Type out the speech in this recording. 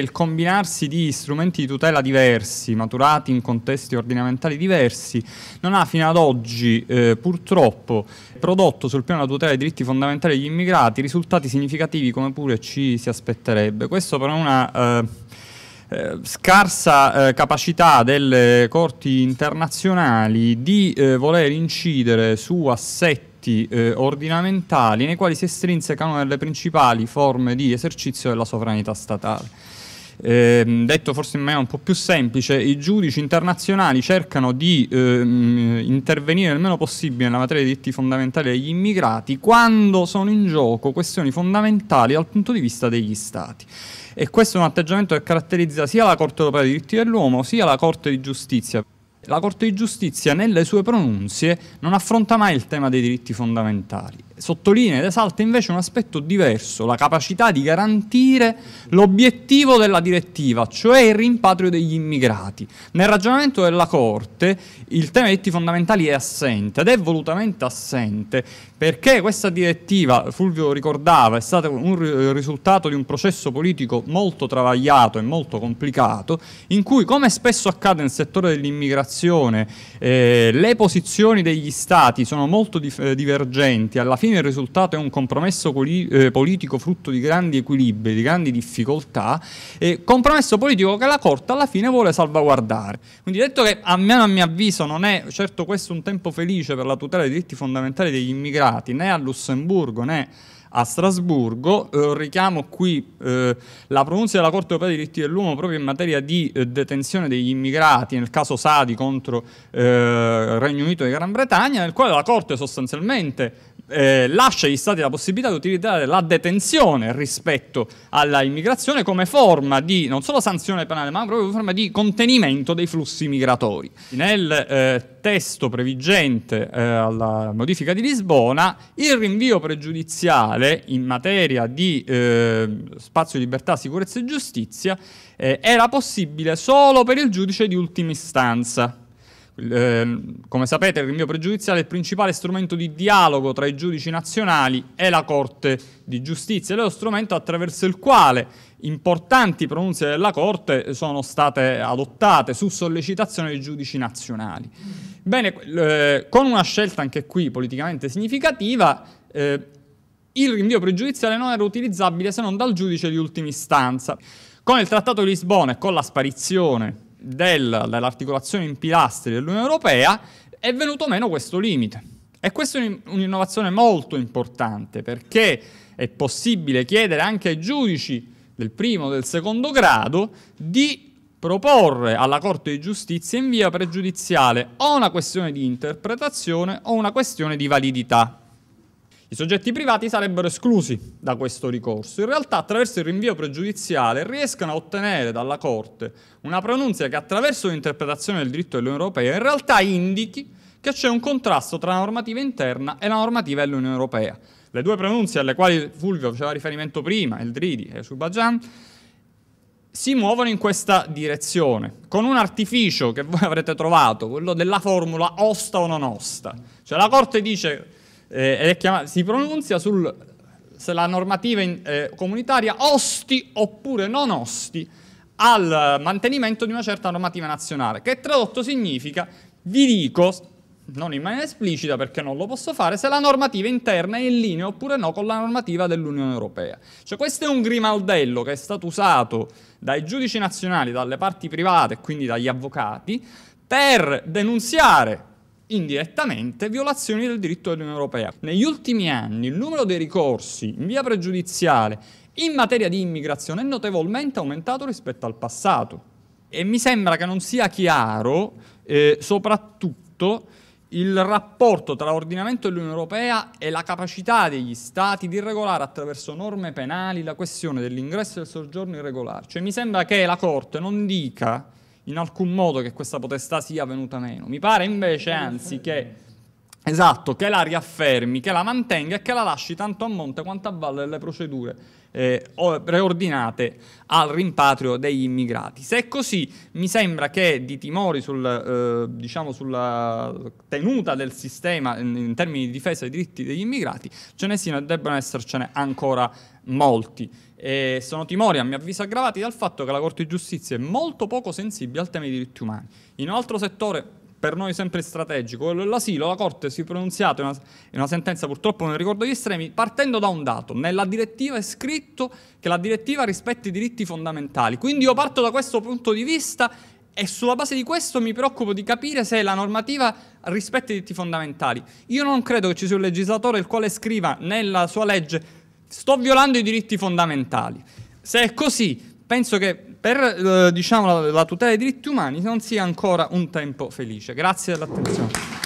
il combinarsi di strumenti di tutela diversi, maturati in contesti ordinamentali diversi, non ha fino ad oggi eh, purtroppo prodotto sul piano della tutela dei diritti fondamentali degli immigrati risultati significativi come pure ci si aspetterebbe. Questo per una... Eh, eh scarsa eh, capacità delle corti internazionali di eh, voler incidere su assetti eh, ordinamentali nei quali si estrinseca una delle principali forme di esercizio della sovranità statale eh, detto forse in maniera un po' più semplice, i giudici internazionali cercano di eh, intervenire il meno possibile nella materia dei diritti fondamentali degli immigrati quando sono in gioco questioni fondamentali dal punto di vista degli stati. E questo è un atteggiamento che caratterizza sia la Corte europea dei diritti dell'uomo sia la Corte di giustizia la Corte di Giustizia nelle sue pronunzie non affronta mai il tema dei diritti fondamentali, sottolinea ed esalta invece un aspetto diverso, la capacità di garantire l'obiettivo della direttiva, cioè il rimpatrio degli immigrati. Nel ragionamento della Corte il tema dei diritti fondamentali è assente ed è volutamente assente perché questa direttiva, Fulvio ricordava, è stato un risultato di un processo politico molto travagliato e molto complicato in cui, come spesso accade nel settore dell'immigrazione, Nazione, eh, le posizioni degli Stati sono molto dif- eh, divergenti, alla fine il risultato è un compromesso poli- eh, politico frutto di grandi equilibri, di grandi difficoltà, eh, compromesso politico che la Corte alla fine vuole salvaguardare. Quindi detto che a, me, a mio avviso non è certo questo un tempo felice per la tutela dei diritti fondamentali degli immigrati, né a Lussemburgo né a Strasburgo. Eh, richiamo qui eh, la pronuncia della Corte europea dei diritti dell'uomo proprio in materia di eh, detenzione degli immigrati, nel caso Sadi contro eh, Regno Unito e Gran Bretagna, nel quale la Corte sostanzialmente eh, lascia agli Stati la possibilità di utilizzare la detenzione rispetto all'immigrazione come forma di non solo sanzione penale, ma proprio come forma di contenimento dei flussi migratori. Nel eh, testo previgente eh, alla modifica di Lisbona, il rinvio pregiudiziale in materia di eh, spazio di libertà, sicurezza e giustizia eh, era possibile solo per il giudice di ultima istanza Ehm, come sapete, il rinvio pregiudiziale è il principale strumento di dialogo tra i giudici nazionali e la Corte di Giustizia ed è lo strumento attraverso il quale importanti pronunzie della Corte sono state adottate su sollecitazione dei giudici nazionali. Bene, eh, con una scelta anche qui politicamente significativa, eh, il rinvio pregiudiziale non era utilizzabile se non dal giudice di ultima istanza. Con il Trattato di Lisbona e con la sparizione del, dell'articolazione in pilastri dell'Unione Europea è venuto meno questo limite. E questa è un'innovazione molto importante perché è possibile chiedere anche ai giudici del primo o del secondo grado di proporre alla Corte di Giustizia in via pregiudiziale o una questione di interpretazione o una questione di validità i soggetti privati sarebbero esclusi da questo ricorso. In realtà attraverso il rinvio pregiudiziale riescono a ottenere dalla Corte una pronunzia che attraverso l'interpretazione del diritto dell'Unione Europea in realtà indichi che c'è un contrasto tra la normativa interna e la normativa dell'Unione Europea. Le due pronunzie alle quali Fulvio faceva riferimento prima, Eldridi e Subajan, si muovono in questa direzione, con un artificio che voi avrete trovato, quello della formula osta o non osta. Cioè la Corte dice eh, chiamata, si pronuncia sulla normativa in, eh, comunitaria osti oppure non osti al mantenimento di una certa normativa nazionale, che tradotto significa vi dico, non in maniera esplicita perché non lo posso fare, se la normativa interna è in linea oppure no con la normativa dell'Unione Europea. Cioè questo è un grimaldello che è stato usato dai giudici nazionali, dalle parti private, e quindi dagli avvocati, per denunziare indirettamente violazioni del diritto dell'Unione Europea. Negli ultimi anni il numero dei ricorsi in via pregiudiziale in materia di immigrazione è notevolmente aumentato rispetto al passato e mi sembra che non sia chiaro eh, soprattutto il rapporto tra l'ordinamento dell'Unione Europea e la capacità degli Stati di regolare attraverso norme penali la questione dell'ingresso e del soggiorno irregolare. Cioè mi sembra che la Corte non dica in alcun modo che questa potestà sia venuta meno. Mi pare invece, anzi, che Esatto, che la riaffermi, che la mantenga e che la lasci tanto a monte quanto a valle delle procedure eh, preordinate al rimpatrio degli immigrati. Se è così, mi sembra che di timori sul, eh, diciamo sulla tenuta del sistema in, in, termini di difesa dei diritti degli immigrati ce ne siano e debbano essercene ancora molti. E sono timori, a mio avviso, aggravati dal fatto che la Corte di Giustizia è molto poco sensibile al tema dei diritti umani. In un altro settore per noi sempre strategico, l'asilo, la Corte si è pronunziata in una, in una sentenza, purtroppo non ricordo gli estremi, partendo da un dato. Nella direttiva è scritto che la direttiva rispetta i diritti fondamentali. Quindi io parto da questo punto di vista e sulla base di questo mi preoccupo di capire se la normativa rispetta i diritti fondamentali. Io non credo che ci sia un legislatore il quale scriva nella sua legge sto violando i diritti fondamentali. Se è così, penso che per eh, diciamo, la, la tutela dei diritti umani non sia ancora un tempo felice. Grazie dell'attenzione.